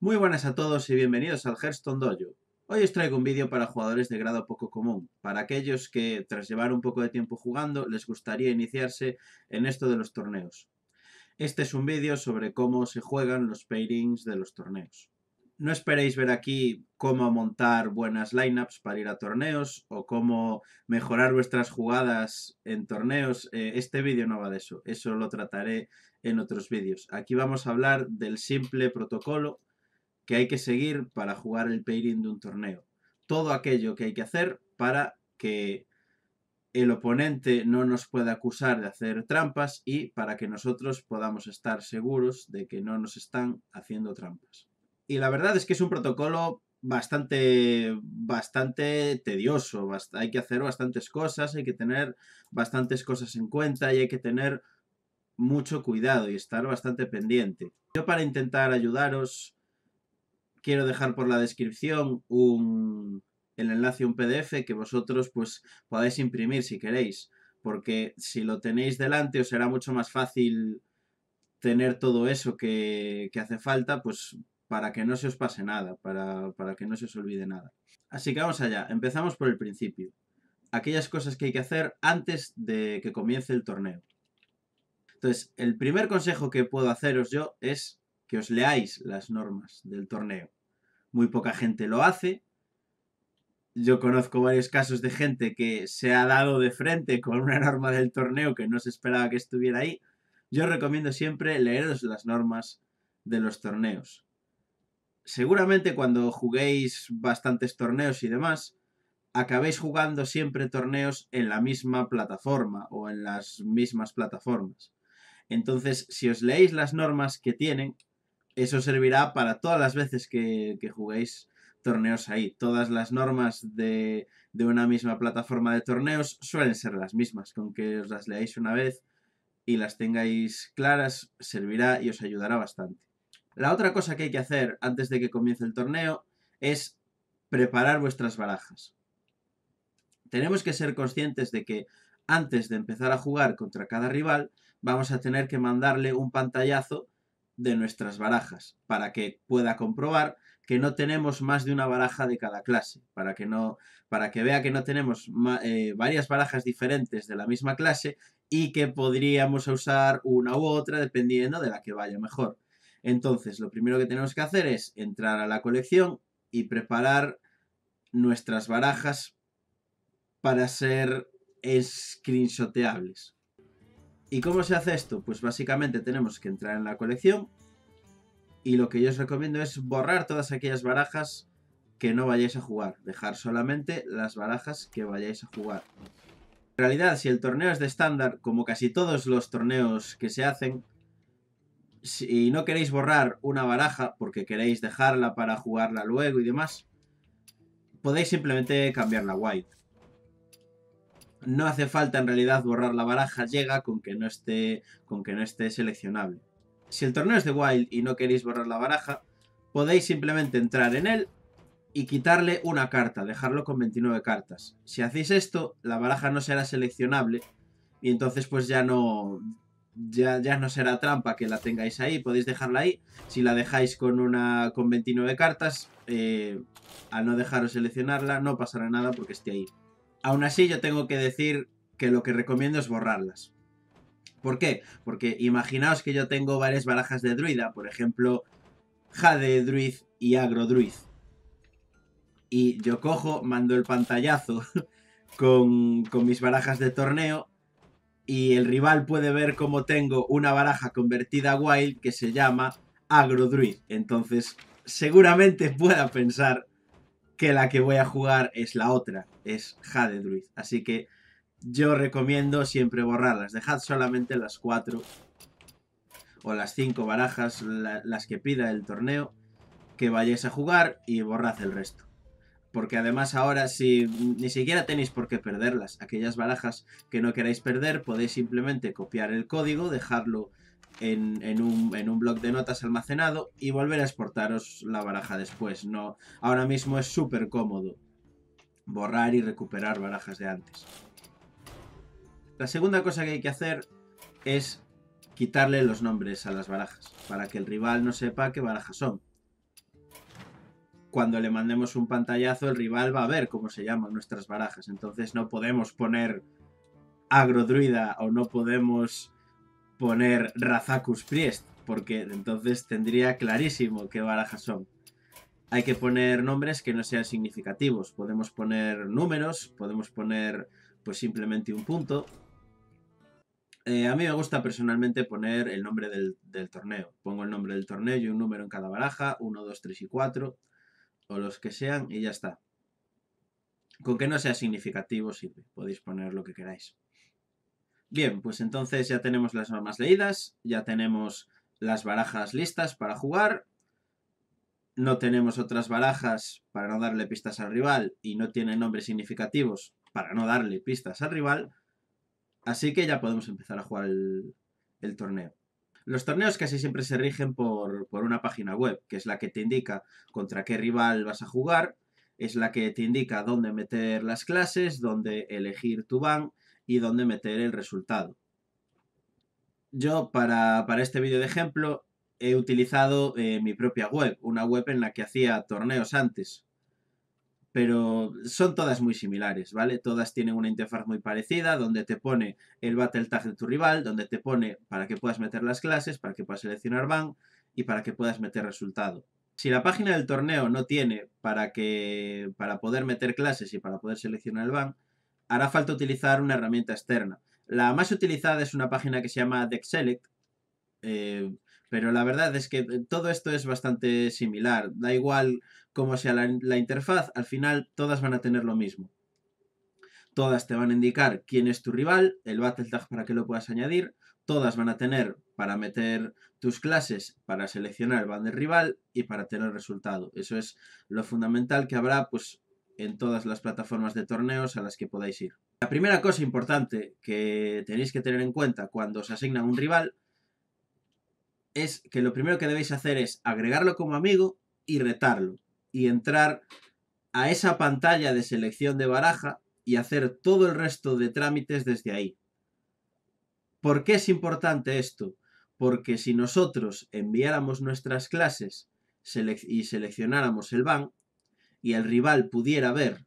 Muy buenas a todos y bienvenidos al Hearthstone Dojo. Hoy os traigo un vídeo para jugadores de grado poco común, para aquellos que, tras llevar un poco de tiempo jugando, les gustaría iniciarse en esto de los torneos. Este es un vídeo sobre cómo se juegan los pairings de los torneos. No esperéis ver aquí cómo montar buenas lineups para ir a torneos o cómo mejorar vuestras jugadas en torneos. Eh, este vídeo no va de eso, eso lo trataré en otros vídeos. Aquí vamos a hablar del simple protocolo que hay que seguir para jugar el pairing de un torneo. Todo aquello que hay que hacer para que el oponente no nos pueda acusar de hacer trampas y para que nosotros podamos estar seguros de que no nos están haciendo trampas. Y la verdad es que es un protocolo bastante, bastante tedioso. hay que hacer bastantes cosas, hay que tener bastantes cosas en cuenta y hay que tener mucho cuidado y estar bastante pendiente. Yo para intentar ayudaros quiero dejar por la descripción un, el enlace, un PDF que vosotros pues podáis imprimir si queréis, porque si lo tenéis delante os será mucho más fácil tener todo eso que, hace falta, pues para que no se os pase nada, para, para que no se os olvide nada. Así que vamos allá, empezamos por el principio. Aquellas cosas que hay que hacer antes de que comience el torneo. Entonces, el primer consejo que puedo haceros yo es que os leáis las normas del torneo muy poca gente lo hace. Yo conozco varios casos de gente que se ha dado de frente con una norma del torneo que no se esperaba que estuviera ahí. Yo recomiendo siempre leeros las normas de los torneos. Seguramente cuando juguéis bastantes torneos y demás, acabéis jugando siempre torneos en la misma plataforma o en las mismas plataformas. Entonces, si os leéis las normas que tienen, eso servirá para todas las veces que, juguéis torneos ahí. Todas las normas de, de, una misma plataforma de torneos suelen ser las mismas, con que os las leáis una vez y las tengáis claras, servirá y os ayudará bastante. La otra cosa que hay que hacer antes de que comience el torneo es preparar vuestras barajas. Tenemos que ser conscientes de que antes de empezar a jugar contra cada rival, vamos a tener que mandarle un pantallazo de nuestras barajas, para que pueda comprobar que no tenemos más de una baraja de cada clase, para que, no, para que vea que no tenemos eh, varias barajas diferentes de la misma clase y que podríamos usar una u otra dependiendo de la que vaya mejor. Entonces, lo primero que tenemos que hacer es entrar a la colección y preparar nuestras barajas para ser screenshotables. ¿Y cómo se hace esto? Pues básicamente tenemos que entrar en la colección y lo que yo os recomiendo es borrar todas aquellas barajas que no vayáis a jugar. Dejar solamente las barajas que vayáis a jugar. En realidad, si el torneo es de estándar, como casi todos los torneos que se hacen, si no queréis borrar una baraja porque queréis dejarla para jugarla luego y demás, podéis simplemente cambiarla white. No hace falta en realidad borrar la baraja, llega con que no esté, con que no esté seleccionable. Si el torneo es de Wild y no queréis borrar la baraja, podéis simplemente entrar en él y quitarle una carta, dejarlo con 29 cartas. Si hacéis esto, la baraja no será seleccionable y entonces pues ya no, ya, ya, no será trampa que la tengáis ahí, podéis dejarla ahí. Si la dejáis con una con 29 cartas, eh, al no dejaros seleccionarla, no pasará nada porque esté ahí. Aún así yo tengo que decir que lo que recomiendo es borrarlas. ¿Por qué? Porque imaginaos que yo tengo varias barajas de druida, por ejemplo, Jade Druid y Agro Druid. Y yo cojo, mando el pantallazo con, mis barajas de torneo y el rival puede ver cómo tengo una baraja convertida a wild que se llama Agro Druid. Entonces seguramente pueda pensar que la que voy a jugar es la otra, es Jade Druid. Así que yo recomiendo siempre borrarlas. Dejad solamente las cuatro o las cinco barajas, las que pida el torneo, que vayáis a jugar y borrad el resto. Porque además ahora si ni siquiera tenéis por qué perderlas, aquellas barajas que no queráis perder podéis simplemente copiar el código, dejarlo en, un, en, bloc de notas almacenado y volver a exportaros la baraja después. No, ahora mismo es súper cómodo borrar y recuperar barajas de antes. La segunda cosa que hay que hacer es quitarle los nombres a las barajas, para que el rival no sepa qué barajas son. Cuando le mandemos un pantallazo, el rival va a ver cómo se llaman nuestras barajas, entonces no podemos poner agrodruida o no podemos poner Razakus Priest, porque entonces tendría clarísimo qué barajas son. Hay que poner nombres que no sean significativos. Podemos poner números, podemos poner pues simplemente un punto. Eh, a mí me gusta personalmente poner el nombre del, torneo. Pongo el nombre del torneo y un número en cada baraja, 1, 2, 3 y 4, o los que sean, y ya está. Con que no sea significativo sirve, podéis poner lo que queráis. Bien, pues entonces ya tenemos las normas leídas, ya tenemos las barajas listas para jugar, no tenemos otras barajas para no darle pistas al rival y no tiene nombres significativos para no darle pistas al rival, así que ya podemos empezar a jugar el, torneo. Los torneos casi siempre se rigen por, por, una página web, que es la que te indica contra qué rival vas a jugar, es la que te indica dónde meter las clases, dónde elegir tu ban, y dónde meter el resultado. Yo para, este vídeo de ejemplo he utilizado eh, mi propia web, una web en la que hacía torneos antes. Pero son todas muy similares, ¿vale? Todas tienen una interfaz muy parecida, donde te pone el battle tag de tu rival, donde te pone para que puedas meter las clases, para que puedas seleccionar ban y para que puedas meter resultado. Si la página del torneo no tiene para, que, para poder meter clases y para poder seleccionar el ban, hará falta utilizar una herramienta externa. La más utilizada es una página que se llama DexSelect, eh, pero la verdad es que todo esto es bastante similar. Da igual cómo sea la, interfaz, al final todas van a tener lo mismo. Todas te van a indicar quién es tu rival, el battle tag para que lo puedas añadir, todas van a tener para meter tus clases, para seleccionar el banner rival y para tener el resultado. Eso es lo fundamental que habrá pues en todas las plataformas de torneos a las que podáis ir. La primera cosa importante que tenéis que tener en cuenta cuando os asignan un rival es que lo primero que debéis hacer es agregarlo como amigo y retarlo y entrar a esa pantalla de selección de baraja y hacer todo el resto de trámites desde ahí. ¿Por qué es importante esto? Porque si nosotros enviáramos nuestras clases y seleccionáramos el ban, y el rival pudiera ver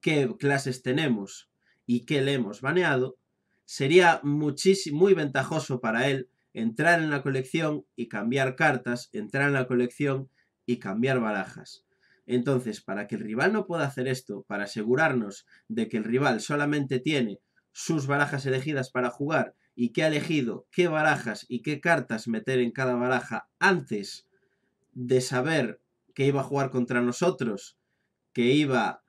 qué clases tenemos y qué le hemos baneado, sería muy ventajoso para él entrar en la colección y cambiar cartas, entrar en la colección y cambiar barajas. Entonces, para que el rival no pueda hacer esto, para asegurarnos de que el rival solamente tiene sus barajas elegidas para jugar y que ha elegido qué barajas y qué cartas meter en cada baraja antes de saber que iba a jugar contra nosotros, que iba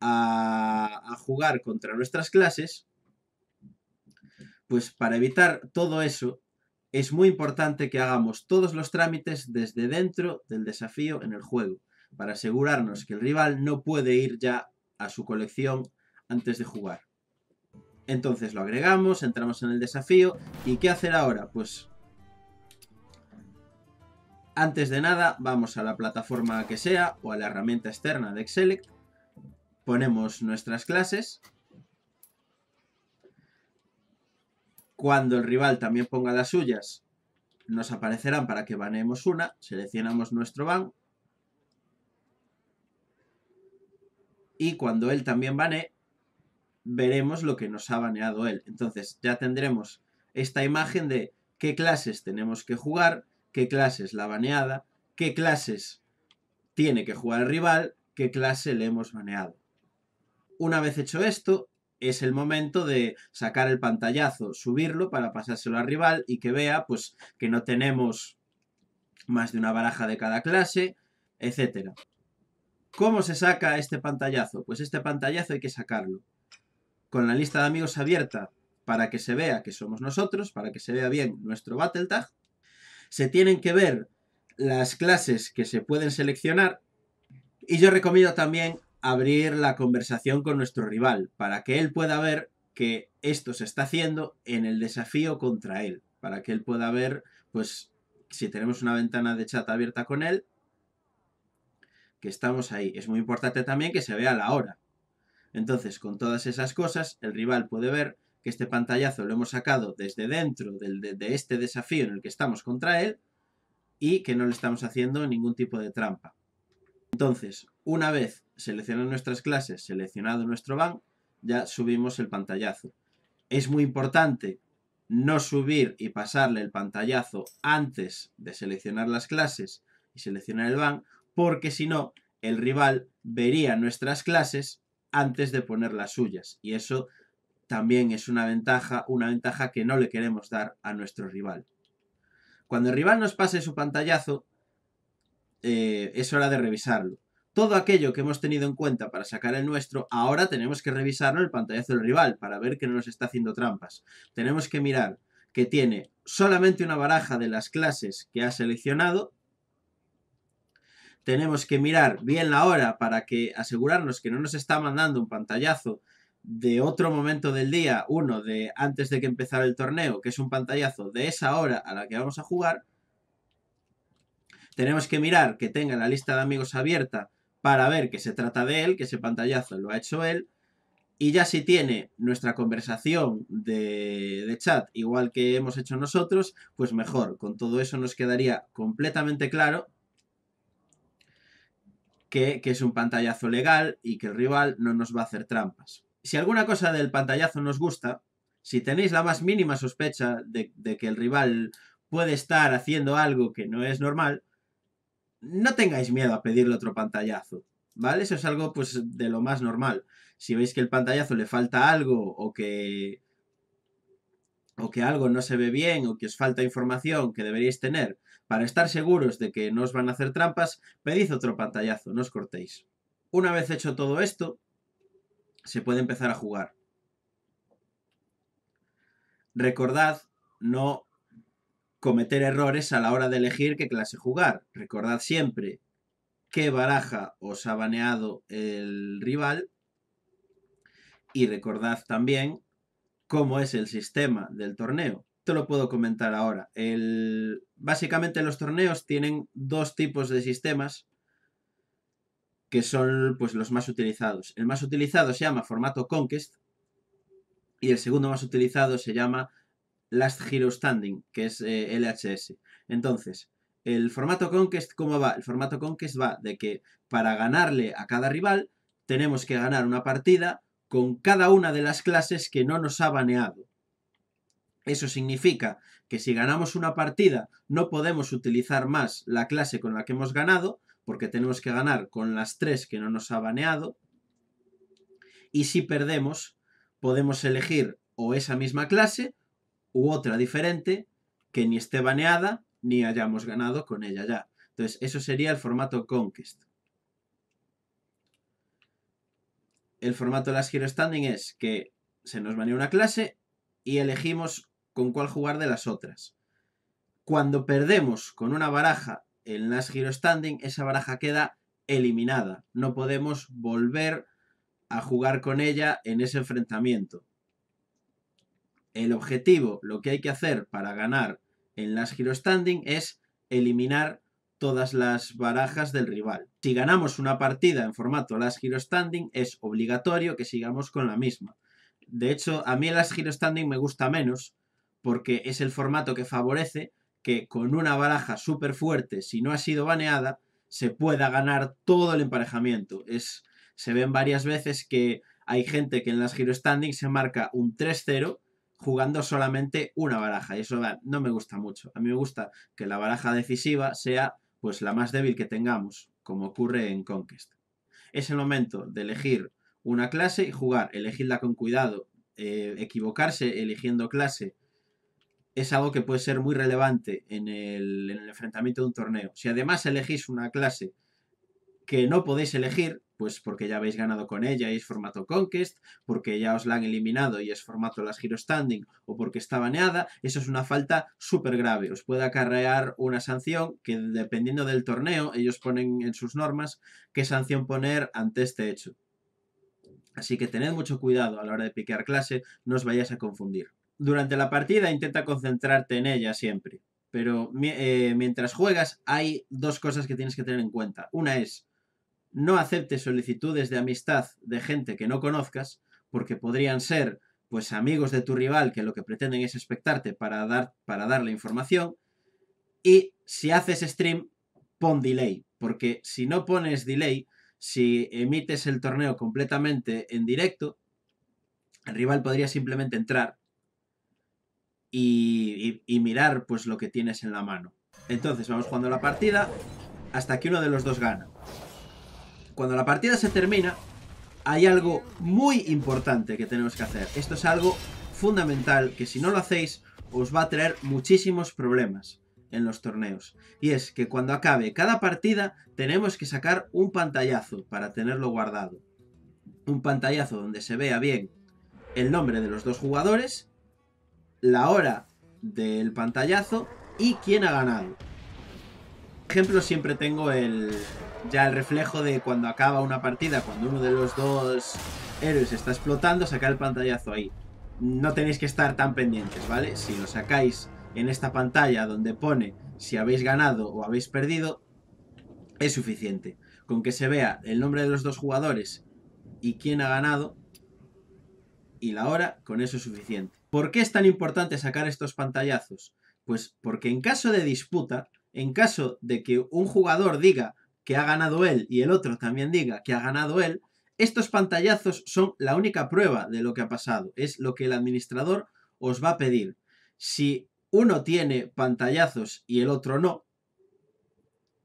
a, a jugar contra nuestras clases, pues para evitar todo eso, es muy importante que hagamos todos los trámites desde dentro del desafío en el juego, para asegurarnos que el rival no puede ir ya a su colección antes de jugar. Entonces lo agregamos, entramos en el desafío, ¿y qué hacer ahora? Pues antes de nada, vamos a la plataforma que sea o a la herramienta externa de Excel. Ponemos nuestras clases. Cuando el rival también ponga las suyas, nos aparecerán para que baneemos una. Seleccionamos nuestro ban. Y cuando él también banee, veremos lo que nos ha baneado él. Entonces ya tendremos esta imagen de qué clases tenemos que jugar qué clases la baneada, qué clases tiene que jugar el rival, qué clase le hemos baneado. Una vez hecho esto, es el momento de sacar el pantallazo, subirlo para pasárselo al rival y que vea pues que no tenemos más de una baraja de cada clase, etc. ¿Cómo se saca este pantallazo? Pues este pantallazo hay que sacarlo. Con la lista de amigos abierta para que se vea que somos nosotros, para que se vea bien nuestro battle se tienen que ver las clases que se pueden seleccionar y yo recomiendo también abrir la conversación con nuestro rival para que él pueda ver que esto se está haciendo en el desafío contra él, para que él pueda ver, pues, si tenemos una ventana de chat abierta con él, que estamos ahí. Es muy importante también que se vea la hora. Entonces, con todas esas cosas, el rival puede ver que este pantallazo lo hemos sacado desde dentro de, este desafío en el que estamos contra él y que no le estamos haciendo ningún tipo de trampa. Entonces, una vez seleccionadas nuestras clases, seleccionado nuestro ban, ya subimos el pantallazo. Es muy importante no subir y pasarle el pantallazo antes de seleccionar las clases y seleccionar el ban, porque si no, el rival vería nuestras clases antes de poner las suyas y eso también es una ventaja, una ventaja que no le queremos dar a nuestro rival. Cuando el rival nos pase su pantallazo, eh, es hora de revisarlo. Todo aquello que hemos tenido en cuenta para sacar el nuestro, ahora tenemos que revisarlo el pantallazo del rival para ver que no nos está haciendo trampas. Tenemos que mirar que tiene solamente una baraja de las clases que ha seleccionado. Tenemos que mirar bien la hora para que asegurarnos que no nos está mandando un pantallazo de otro momento del día, uno de antes de que empezara el torneo, que es un pantallazo de esa hora a la que vamos a jugar, tenemos que mirar que tenga la lista de amigos abierta para ver que se trata de él, que ese pantallazo lo ha hecho él, y ya si tiene nuestra conversación de, chat igual que hemos hecho nosotros, pues mejor. Con todo eso nos quedaría completamente claro que, que es un pantallazo legal y que el rival no nos va a hacer trampas. Si alguna cosa del pantallazo nos gusta, si tenéis la más mínima sospecha de, que el rival puede estar haciendo algo que no es normal, no tengáis miedo a pedirle otro pantallazo, ¿vale? Eso es algo pues de lo más normal. Si veis que el pantallazo le falta algo o que o que algo no se ve bien o que os falta información que deberíais tener para estar seguros de que no os van a hacer trampas, pedid otro pantallazo, no os cortéis. Una vez hecho todo esto, se puede empezar a jugar. Recordad no cometer errores a la hora de elegir qué clase jugar. Recordad siempre qué baraja os ha baneado el rival y recordad también cómo es el sistema del torneo. Te lo puedo comentar ahora. El... Básicamente los torneos tienen dos tipos de sistemas que son pues, los más utilizados. El más utilizado se llama formato Conquest y el segundo más utilizado se llama Last Hero Standing, que es eh, LHS. Entonces, el formato Conquest, ¿cómo va? El formato Conquest va de que para ganarle a cada rival tenemos que ganar una partida con cada una de las clases que no nos ha baneado. Eso significa que si ganamos una partida no podemos utilizar más la clase con la que hemos ganado, porque tenemos que ganar con las tres que no nos ha baneado. Y si perdemos, podemos elegir o esa misma clase u otra diferente que ni esté baneada ni hayamos ganado con ella ya. Entonces, eso sería el formato Conquest. El formato de las Hero Standing es que se nos banea una clase y elegimos con cuál jugar de las otras. Cuando perdemos con una baraja el Last Hero Standing, esa baraja queda eliminada. No podemos volver a jugar con ella en ese enfrentamiento. El objetivo, lo que hay que hacer para ganar en las Hero Standing es eliminar todas las barajas del rival. Si ganamos una partida en formato Last Hero Standing, es obligatorio que sigamos con la misma. De hecho, a mí el Last Hero Standing me gusta menos porque es el formato que favorece que con una baraja súper fuerte, si no ha sido baneada, se pueda ganar todo el emparejamiento. Es, se ven varias veces que hay gente que en las Hero Standing se marca un 3-0 jugando solamente una baraja. Y eso ah, no me gusta mucho. A mí me gusta que la baraja decisiva sea pues la más débil que tengamos, como ocurre en Conquest. Es el momento de elegir una clase y jugar, elegirla con cuidado, eh, equivocarse eligiendo clase es algo que puede ser muy relevante en el, enfrentamiento de un torneo. Si además elegís una clase que no podéis elegir, pues porque ya habéis ganado con ella y es formato Conquest, porque ya os la han eliminado y es formato las Giros Standing, o porque está baneada, eso es una falta súper grave. Os puede acarrear una sanción que dependiendo del torneo, ellos ponen en sus normas qué sanción poner ante este hecho. Así que tened mucho cuidado a la hora de piquear clase, no os vayáis a confundir durante la partida intenta concentrarte en ella siempre, pero eh, mientras juegas hay dos cosas que tienes que tener en cuenta. Una es, no aceptes solicitudes de amistad de gente que no conozcas, porque podrían ser pues amigos de tu rival que lo que pretenden es expectarte para, dar, para la información. Y si haces stream, pon delay, porque si no pones delay, si emites el torneo completamente en directo, el rival podría simplemente entrar y, mirar pues lo que tienes en la mano. Entonces vamos jugando la partida hasta que uno de los dos gana. Cuando la partida se termina, hay algo muy importante que tenemos que hacer. Esto es algo fundamental que si no lo hacéis os va a traer muchísimos problemas en los torneos. Y es que cuando acabe cada partida tenemos que sacar un pantallazo para tenerlo guardado. Un pantallazo donde se vea bien el nombre de los dos jugadores la hora del pantallazo y quién ha ganado. ejemplo, siempre tengo el ya el reflejo de cuando acaba una partida, cuando uno de los dos héroes está explotando, sacar el pantallazo ahí. No tenéis que estar tan pendientes, ¿vale? Si lo sacáis en esta pantalla donde pone si habéis ganado o habéis perdido, es suficiente. Con que se vea el nombre de los dos jugadores y quién ha ganado, y la hora, con eso es suficiente. ¿Por qué es tan importante sacar estos pantallazos? Pues porque en caso de disputa, en caso de que un jugador diga que ha ganado él y el otro también diga que ha ganado él, estos pantallazos son la única prueba de lo que ha pasado, es lo que el administrador os va a pedir. Si uno tiene pantallazos y el otro no,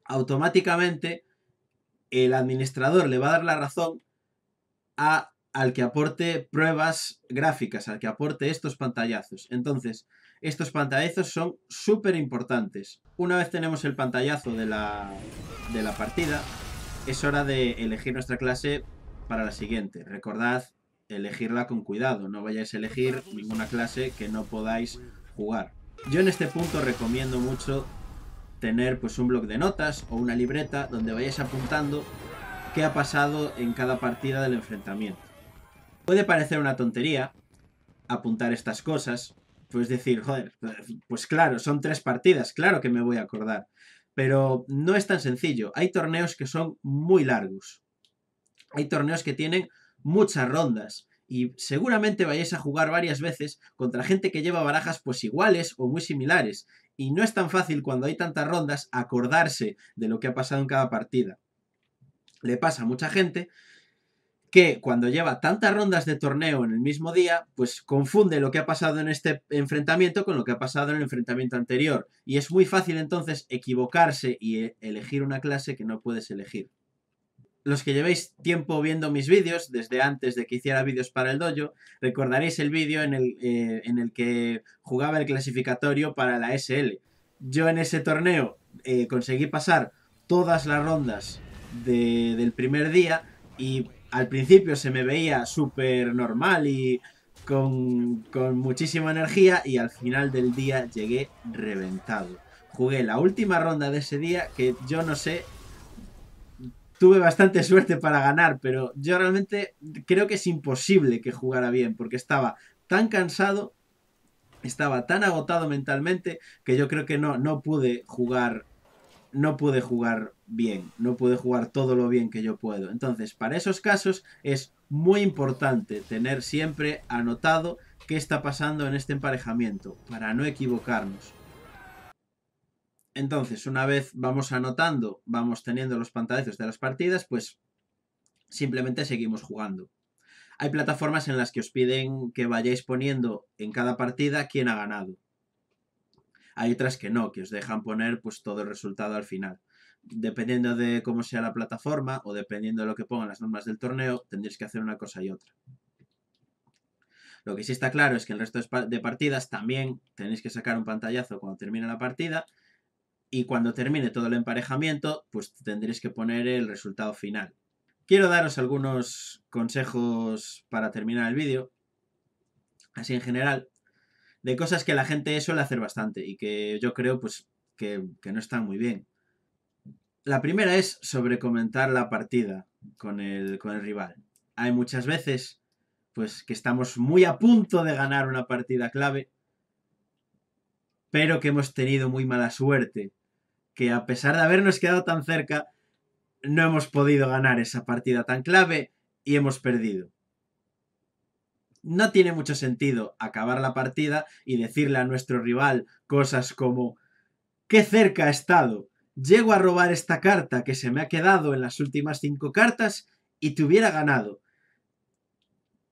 automáticamente el administrador le va a dar la razón a al que aporte pruebas gráficas, al que aporte estos pantallazos. Entonces, estos pantallazos son súper importantes. Una vez tenemos el pantallazo de la, de la partida, es hora de elegir nuestra clase para la siguiente. Recordad elegirla con cuidado, no vayáis a elegir ninguna clase que no podáis jugar. Yo en este punto recomiendo mucho tener pues un blog de notas o una libreta donde vayáis apuntando qué ha pasado en cada partida del enfrentamiento. Puede parecer una tontería apuntar estas cosas, pues decir, joder, pues claro, son tres partidas, claro que me voy a acordar. Pero no es tan sencillo. Hay torneos que son muy largos. Hay torneos que tienen muchas rondas. Y seguramente vayáis a jugar varias veces contra gente que lleva barajas pues iguales o muy similares. Y no es tan fácil cuando hay tantas rondas acordarse de lo que ha pasado en cada partida. Le pasa a mucha gente que cuando lleva tantas rondas de torneo en el mismo día, pues confunde lo que ha pasado en este enfrentamiento con lo que ha pasado en el enfrentamiento anterior. Y es muy fácil entonces equivocarse y e-, elegir una clase que no puedes elegir. Los que llevéis tiempo viendo mis vídeos, desde antes de que hiciera vídeos para el dojo, recordaréis el vídeo en, el, eh, en el que jugaba el clasificatorio para la SL. Yo en ese torneo eh, conseguí pasar todas las rondas del primer día y al principio se me veía súper normal y con, muchísima energía y al final del día llegué reventado. Jugué la última ronda de ese día que yo no sé tuve bastante suerte para ganar, pero yo realmente creo que es imposible que jugara bien, porque estaba tan cansado, estaba tan agotado mentalmente, que yo creo que no, no pude jugar, no pude jugar bien, no puede jugar todo lo bien que yo puedo. Entonces, para esos casos es muy importante tener siempre anotado qué está pasando en este emparejamiento, para no equivocarnos. Entonces, una vez vamos anotando, vamos teniendo los pantalones de las partidas, pues simplemente seguimos jugando. Hay plataformas en las que os piden que vayáis poniendo en cada partida quién ha ganado. Hay otras que no, que os dejan poner pues todo el resultado al final. Dependiendo de cómo sea la plataforma o dependiendo de lo que pongan las normas del torneo, tendréis que hacer una cosa y otra. Lo que sí está claro es que el resto de partidas también tenéis que sacar un pantallazo cuando termine la partida y cuando termine todo el emparejamiento, pues tendréis que poner el resultado final. Quiero daros algunos consejos para terminar el vídeo, así en general de cosas que la gente suele hacer bastante y que yo creo pues que, que no están muy bien. La primera es sobre comentar la partida con el, con el rival. Hay muchas veces pues que estamos muy a punto de ganar una partida clave, pero que hemos tenido muy mala suerte, que a pesar de habernos quedado tan cerca, no hemos podido ganar esa partida tan clave y hemos perdido no tiene mucho sentido acabar la partida y decirle a nuestro rival cosas como ¡Qué cerca ha estado! Llego a robar esta carta que se me ha quedado en las últimas cinco cartas y te hubiera ganado.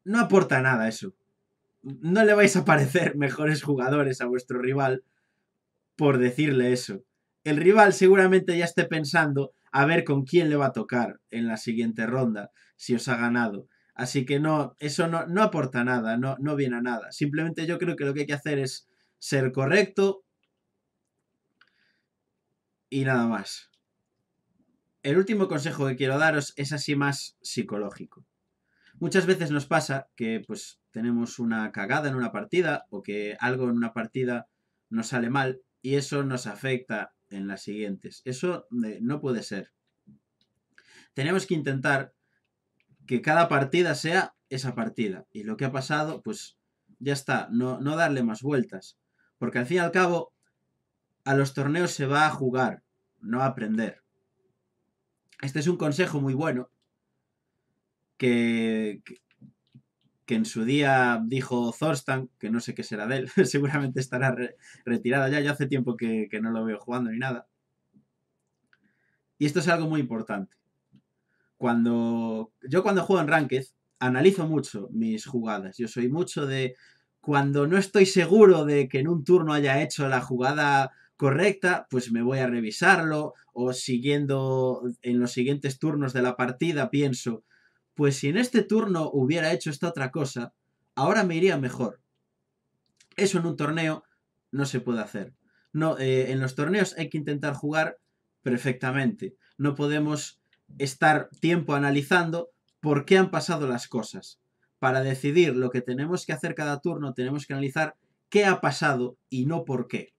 No aporta nada eso. No le vais a parecer mejores jugadores a vuestro rival por decirle eso. El rival seguramente ya esté pensando a ver con quién le va a tocar en la siguiente ronda, si os ha ganado. Así que no, eso no, no aporta nada, no, no viene a nada. Simplemente yo creo que lo que hay que hacer es ser correcto y nada más. El último consejo que quiero daros es así más psicológico. Muchas veces nos pasa que pues tenemos una cagada en una partida o que algo en una partida nos sale mal y eso nos afecta en las siguientes. Eso eh, no puede ser. Tenemos que intentar que cada partida sea esa partida. Y lo que ha pasado, pues ya está, no, darle más vueltas. Porque al fin y al cabo, a los torneos se va a jugar, no a aprender. Este es un consejo muy bueno que, que, en su día dijo Thorstan, que no sé qué será de él, seguramente estará retirado ya, ya hace tiempo que, que no lo veo jugando ni nada. Y esto es algo muy importante cuando yo cuando juego en ranked analizo mucho mis jugadas. Yo soy mucho de cuando no estoy seguro de que en un turno haya hecho la jugada correcta, pues me voy a revisarlo o siguiendo en los siguientes turnos de la partida pienso, pues si en este turno hubiera hecho esta otra cosa, ahora me iría mejor. Eso en un torneo no se puede hacer. No, eh, en los torneos hay que intentar jugar perfectamente. No podemos estar tiempo analizando por qué han pasado las cosas. Para decidir lo que tenemos que hacer cada turno, tenemos que analizar qué ha pasado y no por qué.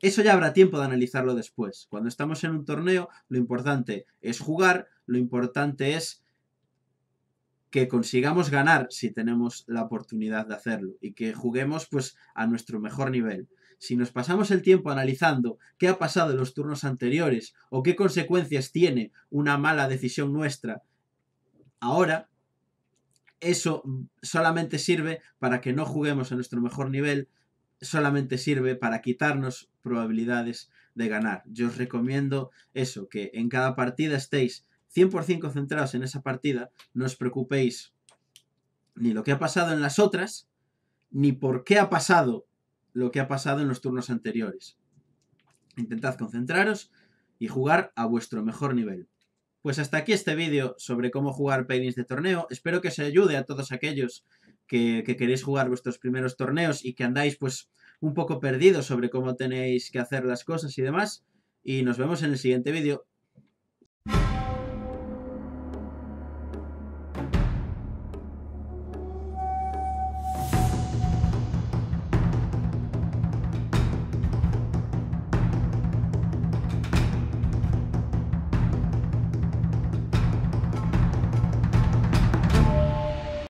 Eso ya habrá tiempo de analizarlo después. Cuando estamos en un torneo, lo importante es jugar, lo importante es que consigamos ganar si tenemos la oportunidad de hacerlo y que juguemos pues a nuestro mejor nivel. Si nos pasamos el tiempo analizando qué ha pasado en los turnos anteriores o qué consecuencias tiene una mala decisión nuestra ahora, eso solamente sirve para que no juguemos a nuestro mejor nivel, solamente sirve para quitarnos probabilidades de ganar. Yo os recomiendo eso, que en cada partida estéis 100% centrados en esa partida, no os preocupéis ni lo que ha pasado en las otras, ni por qué ha pasado lo que ha pasado en los turnos anteriores. Intentad concentraros y jugar a vuestro mejor nivel. Pues hasta aquí este vídeo sobre cómo jugar paintings de torneo. Espero que os ayude a todos aquellos que, que, queréis jugar vuestros primeros torneos y que andáis pues un poco perdidos sobre cómo tenéis que hacer las cosas y demás. Y nos vemos en el siguiente vídeo.